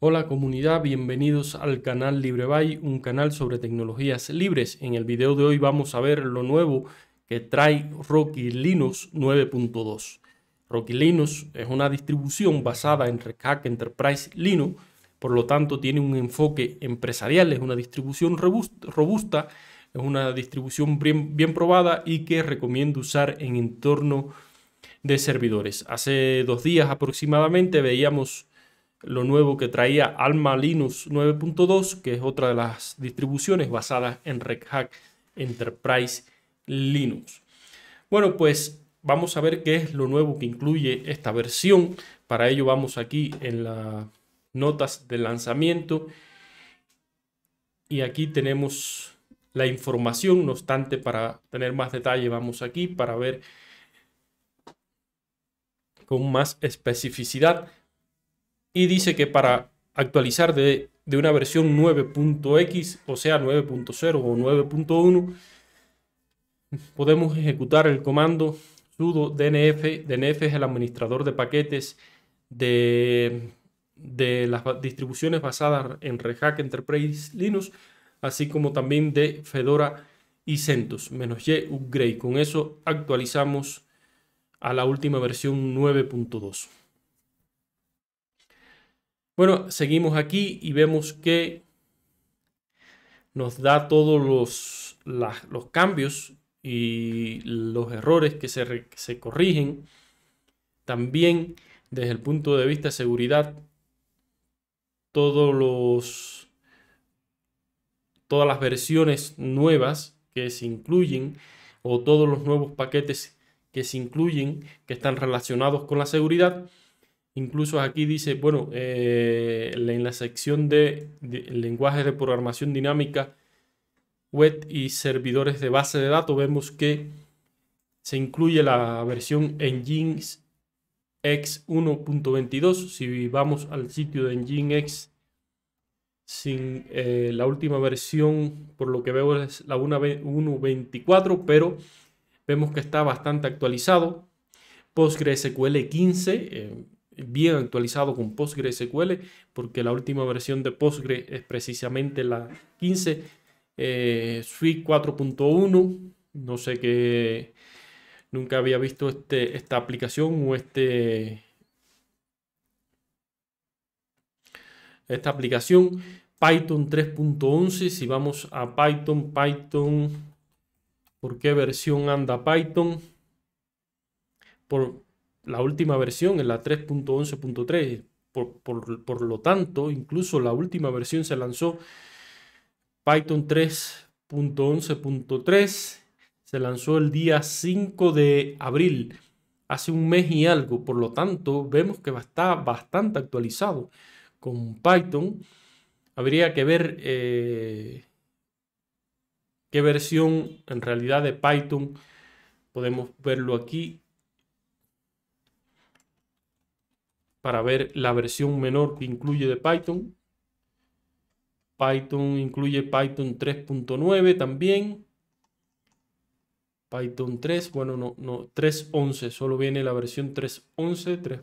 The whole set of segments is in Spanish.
Hola comunidad, bienvenidos al canal LibreBay, un canal sobre tecnologías libres. En el video de hoy vamos a ver lo nuevo que trae Rocky Linux 9.2. Rocky Linux es una distribución basada en Red Hat Enterprise Linux, por lo tanto tiene un enfoque empresarial, es una distribución robusta, es una distribución bien probada y que recomiendo usar en entorno de servidores. Hace dos días aproximadamente veíamos lo nuevo que traía Alma Linux 9.2, que es otra de las distribuciones basadas en Red Hat Enterprise Linux. Bueno, pues vamos a ver qué es lo nuevo que incluye esta versión. Para ello vamos aquí en las notas de lanzamiento y aquí tenemos la información. No obstante, para tener más detalle vamos aquí para ver con más especificidad y dice que para actualizar de, una versión 9.x, o sea 9.0 o 9.1, podemos ejecutar el comando sudo dnf. dnf es el administrador de paquetes de, de las distribuciones basadas en Red Enterprise Linux, así como también de Fedora y CentOS, menos y upgrade. Con eso actualizamos a la última versión 9.2. Bueno, seguimos aquí y vemos que nos da todos los, cambios y los errores que se, corrigen. También desde el punto de vista de seguridad, todos los, todas las versiones nuevas que se incluyen o todos los nuevos paquetes que se incluyen que están relacionados con la seguridad Incluso aquí dice, bueno, eh, en la sección de, lenguaje lenguajes de programación dinámica, web y servidores de base de datos, vemos que se incluye la versión Nginx X 1.22. Si vamos al sitio de Nginx, sin eh, la última versión, por lo que veo es la 1.24, pero vemos que está bastante actualizado. PostgreSQL 15 bien actualizado con PostgreSQL, porque la última versión de Postgre es precisamente la 15, eh, Suite 4.1, no sé qué, nunca había visto este, esta aplicación o este... Esta aplicación, Python 3.11, si vamos a Python, Python, ¿por qué versión anda Python? Por, la última versión, en la 3.11.3. Por, lo tanto, incluso la última versión se lanzó Python 3.11.3. Se lanzó el día 5 de abril, hace un mes y algo. Por lo tanto, vemos que está bastante actualizado con Python. Habría que ver eh, qué versión en realidad de Python podemos verlo aquí para ver la versión menor que incluye de Python. Python incluye Python 3.9 también. Python 3, bueno, no, no, 3.11, solo viene la versión 3.11,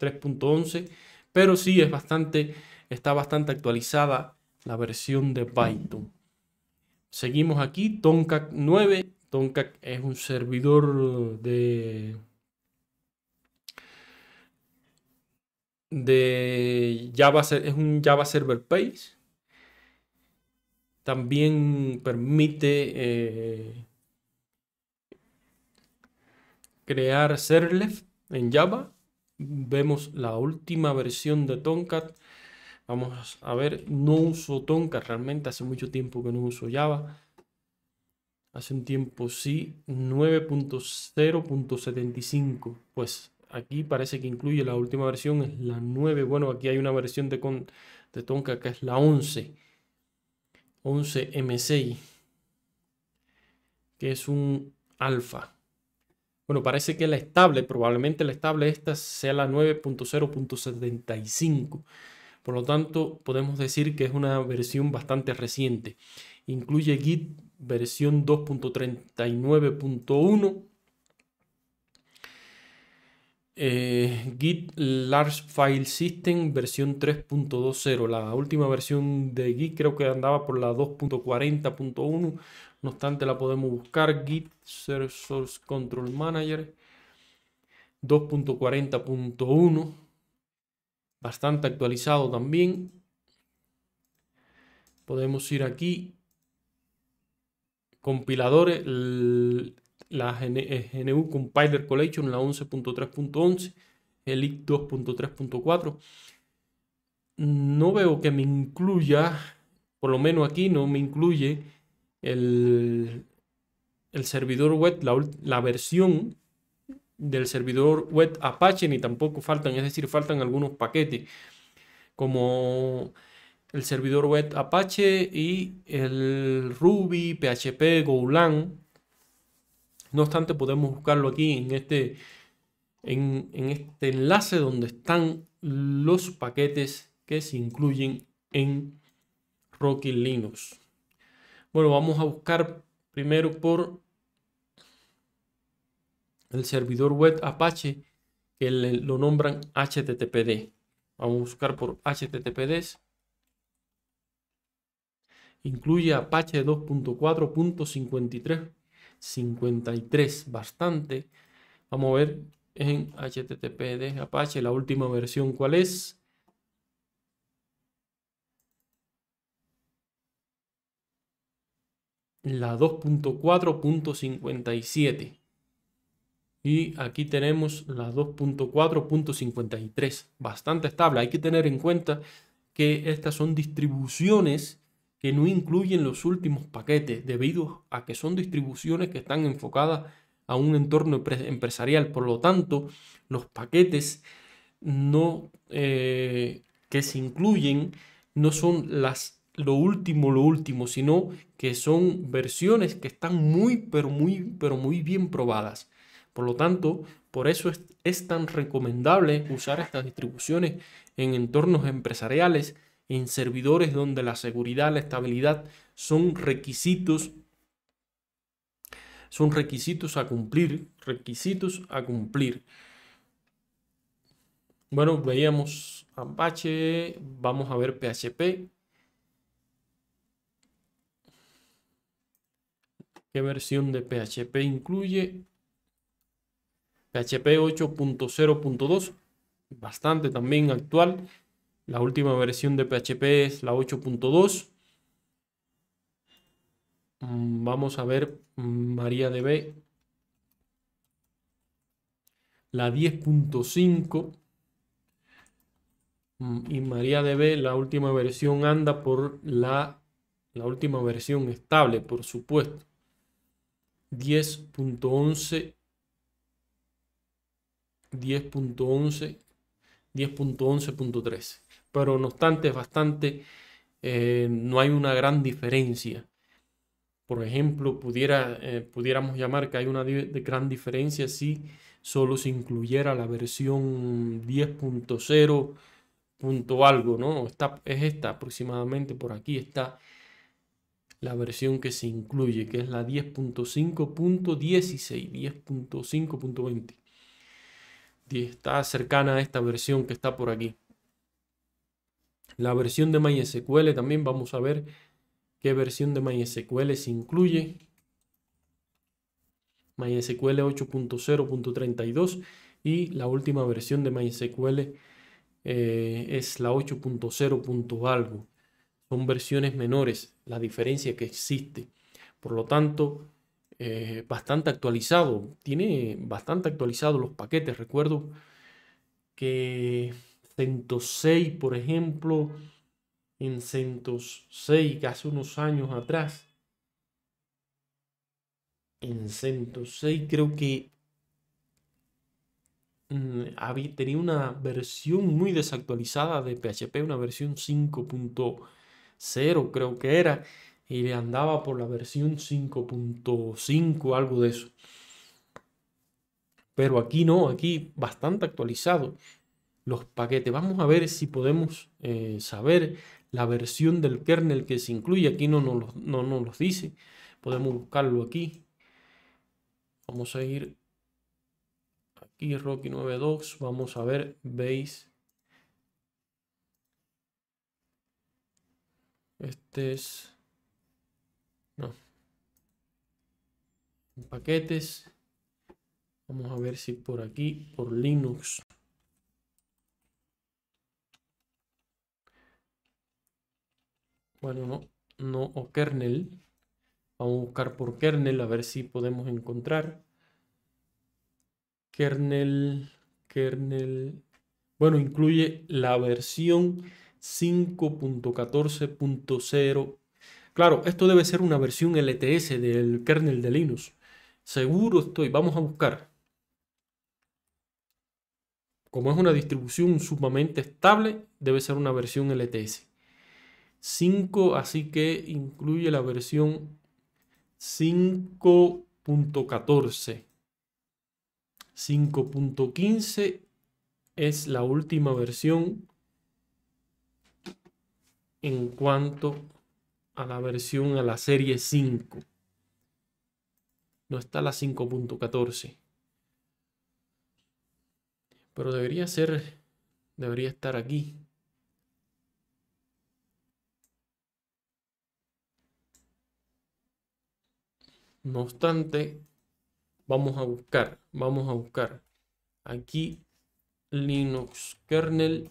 3.11, pero sí es bastante, está bastante actualizada la versión de Python. Seguimos aquí, Tomcat 9. Tomcat es un servidor de de Java, es un Java Server Page. También permite eh, crear serle en Java. Vemos la última versión de Tomcat. Vamos a ver, no uso Tomcat realmente, hace mucho tiempo que no uso Java. Hace un tiempo sí, 9.0.75. Pues aquí parece que incluye la última versión, es la 9. Bueno, aquí hay una versión de, de Tonka que es la 11. 11 6 Que es un alfa. Bueno, parece que la estable, probablemente la estable esta sea la 9.0.75. Por lo tanto, podemos decir que es una versión bastante reciente. Incluye Git versión 2.39.1 eh, Git Large File System versión 3.20. La última versión de Git creo que andaba por la 2.40.1. No obstante, la podemos buscar. Git Source Control Manager 2.40.1. Bastante actualizado también. Podemos ir aquí. Compiladores la GNU eh, Compiler Collection, la 11.3.11, el 2.3.4. No veo que me incluya, por lo menos aquí no me incluye el, servidor web, la, la versión del servidor web Apache, ni tampoco faltan, es decir, faltan algunos paquetes como el servidor web Apache y el Ruby, PHP, Golang, no obstante, podemos buscarlo aquí en este, en, este enlace donde están los paquetes que se incluyen en Rocky Linux. Bueno, vamos a buscar primero por el servidor web Apache que lo nombran HTTPD. Vamos a buscar por HTTPD. Incluye Apache 2.4.53 53, bastante. Vamos a ver en HTTP de Apache, la última versión, ¿cuál es? La 2.4.57. Y aquí tenemos la 2.4.53, bastante estable. Hay que tener en cuenta que estas son distribuciones que no incluyen los últimos paquetes debido a que son distribuciones que están enfocadas a un entorno empresarial. Por lo tanto, los paquetes no, eh, que se incluyen no son las, lo último, lo último, sino que son versiones que están muy, pero muy, pero muy bien probadas. Por lo tanto, por eso es, es tan recomendable usar estas distribuciones en entornos empresariales en servidores donde la seguridad, la estabilidad son requisitos son requisitos a cumplir, requisitos a cumplir. Bueno, veíamos Apache, vamos a ver PHP. ¿Qué versión de PHP incluye? PHP 8.0.2, bastante también actual. La última versión de PHP es la 8.2. Mm, vamos a ver mm, MariaDB. La 10.5 mm, y MariaDB, la última versión anda por la, la última versión estable, por supuesto. 10.11 10.11 10.11.13 pero no obstante es bastante, eh, no hay una gran diferencia. Por ejemplo, pudiera, eh, pudiéramos llamar que hay una gran diferencia si solo se incluyera la versión 10.0 algo, ¿no? es esta aproximadamente, por aquí está la versión que se incluye, que es la 10.5.16, 10.5.20. Está cercana a esta versión que está por aquí. La versión de MySQL también vamos a ver qué versión de MySQL se incluye. MySQL 8.0.32 y la última versión de MySQL eh, es la 8.0. algo. Son versiones menores, la diferencia que existe. Por lo tanto, eh, bastante actualizado. Tiene bastante actualizado los paquetes. Recuerdo que 106, por ejemplo, en 106, hace unos años atrás. En 106 creo que mm, había, tenía una versión muy desactualizada de PHP, una versión 5.0 creo que era, y le andaba por la versión 5.5, algo de eso. Pero aquí no, aquí bastante actualizado los paquetes. Vamos a ver si podemos eh, saber la versión del kernel que se incluye. Aquí no nos, no, no los dice. Podemos buscarlo aquí. Vamos a ir aquí, Rocky 92. Vamos a ver veis Este es... No. Paquetes. Vamos a ver si por aquí, por Linux, Bueno, no, no, o kernel. Vamos a buscar por kernel a ver si podemos encontrar. Kernel, kernel. Bueno, incluye la versión 5.14.0. Claro, esto debe ser una versión LTS del kernel de Linux. Seguro estoy. Vamos a buscar. Como es una distribución sumamente estable, debe ser una versión LTS. 5, así que incluye la versión 5.14. 5.15 es la última versión en cuanto a la versión a la serie 5. No está la 5.14. Pero debería ser, debería estar aquí. No obstante, vamos a buscar, vamos a buscar aquí Linux kernel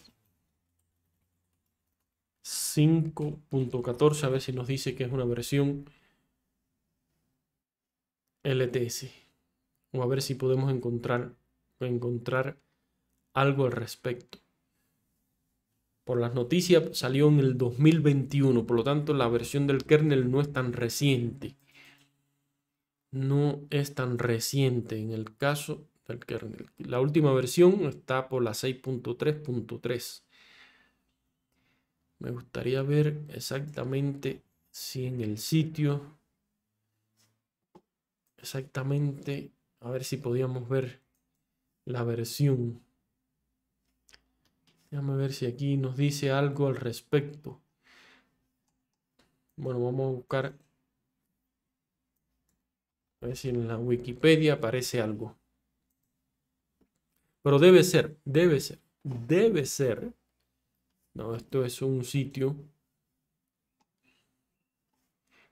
5.14, a ver si nos dice que es una versión LTS. O a ver si podemos encontrar, encontrar algo al respecto. Por las noticias salió en el 2021, por lo tanto la versión del kernel no es tan reciente no es tan reciente. En el caso del kernel, la última versión está por la 6.3.3. Me gustaría ver exactamente si en el sitio, exactamente, a ver si podíamos ver la versión. Déjame ver si aquí nos dice algo al respecto. Bueno, vamos a buscar a ver si en la Wikipedia aparece algo. Pero debe ser, debe ser, debe ser. No, esto es un sitio.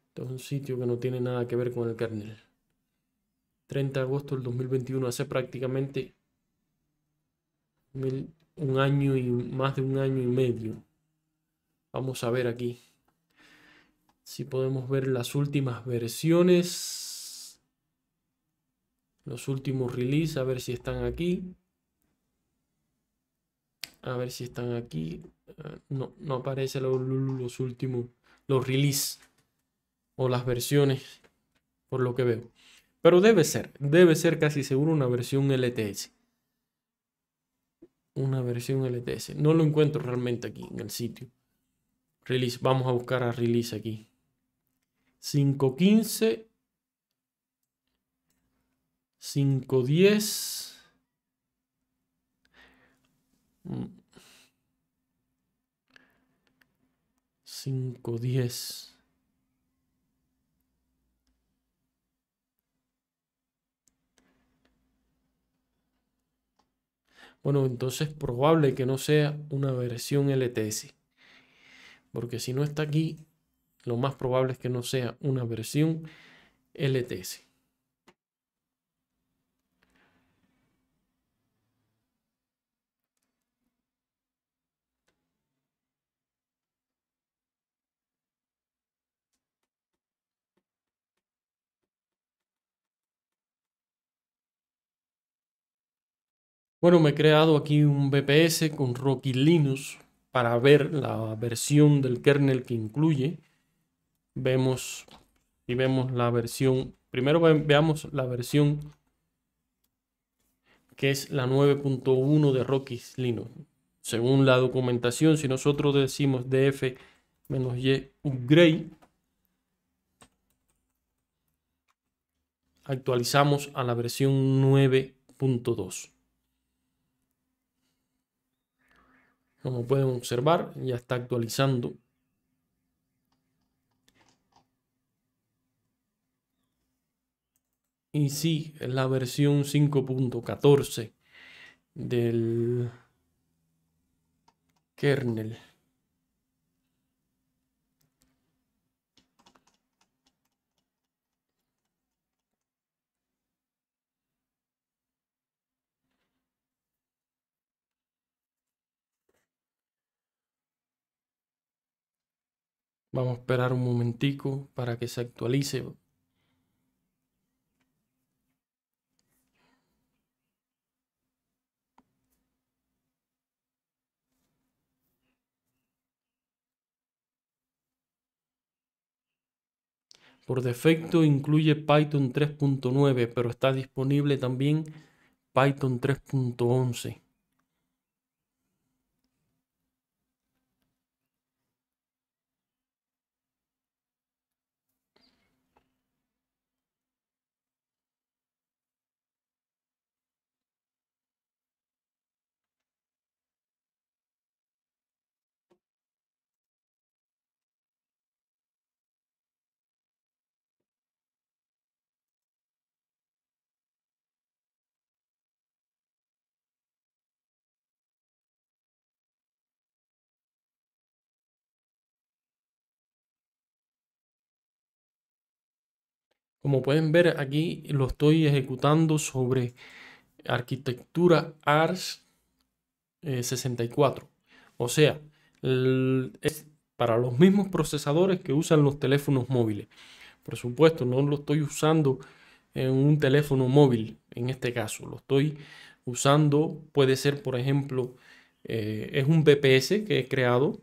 Esto es un sitio que no tiene nada que ver con el kernel. 30 de agosto del 2021, hace prácticamente un año y más de un año y medio. Vamos a ver aquí si podemos ver las últimas versiones los últimos release, a ver si están aquí. A ver si están aquí. Ah, no, no aparecen los, los últimos, los release o las versiones, por lo que veo. Pero debe ser, debe ser casi seguro una versión LTS. Una versión LTS. No lo encuentro realmente aquí en el sitio. Release, vamos a buscar a release aquí. 515 510 510 mm. Bueno, entonces probable que no sea una versión LTS. Porque si no está aquí, lo más probable es que no sea una versión LTS. Bueno, me he creado aquí un BPS con Rocky Linux para ver la versión del kernel que incluye. Vemos y vemos la versión. Primero veamos la versión que es la 9.1 de Rocky Linux. Según la documentación, si nosotros decimos df-y upgrade, actualizamos a la versión 9.2. Como pueden observar, ya está actualizando. Y sí, la versión 5.14 del kernel. Vamos a esperar un momentico para que se actualice. Por defecto incluye Python 3.9, pero está disponible también Python 3.11. Como pueden ver aquí lo estoy ejecutando sobre arquitectura ARS 64. Eh, o sea, es para los mismos procesadores que usan los teléfonos móviles. Por supuesto, no lo estoy usando en un teléfono móvil en este caso. Lo estoy usando, puede ser por ejemplo, eh, es un BPS que he creado.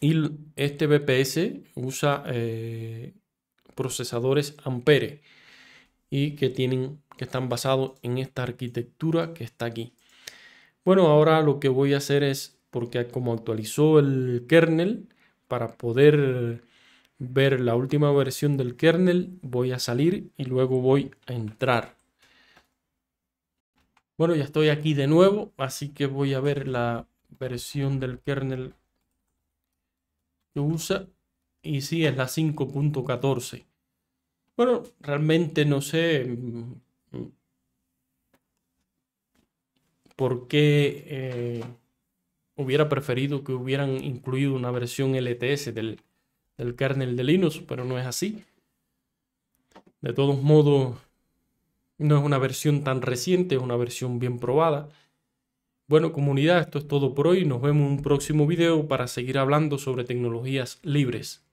Y este BPS usa eh, procesadores Ampere y que tienen que están basados en esta arquitectura que está aquí. Bueno, ahora lo que voy a hacer es porque como actualizó el kernel para poder ver la última versión del kernel, voy a salir y luego voy a entrar. Bueno, ya estoy aquí de nuevo, así que voy a ver la versión del kernel que usa y sí, es la 5.14. Bueno, realmente no sé mm, mm, por qué eh, hubiera preferido que hubieran incluido una versión LTS del, del kernel de Linux, pero no es así. De todos modos, no es una versión tan reciente, es una versión bien probada. Bueno, comunidad, esto es todo por hoy. Nos vemos en un próximo video para seguir hablando sobre tecnologías libres.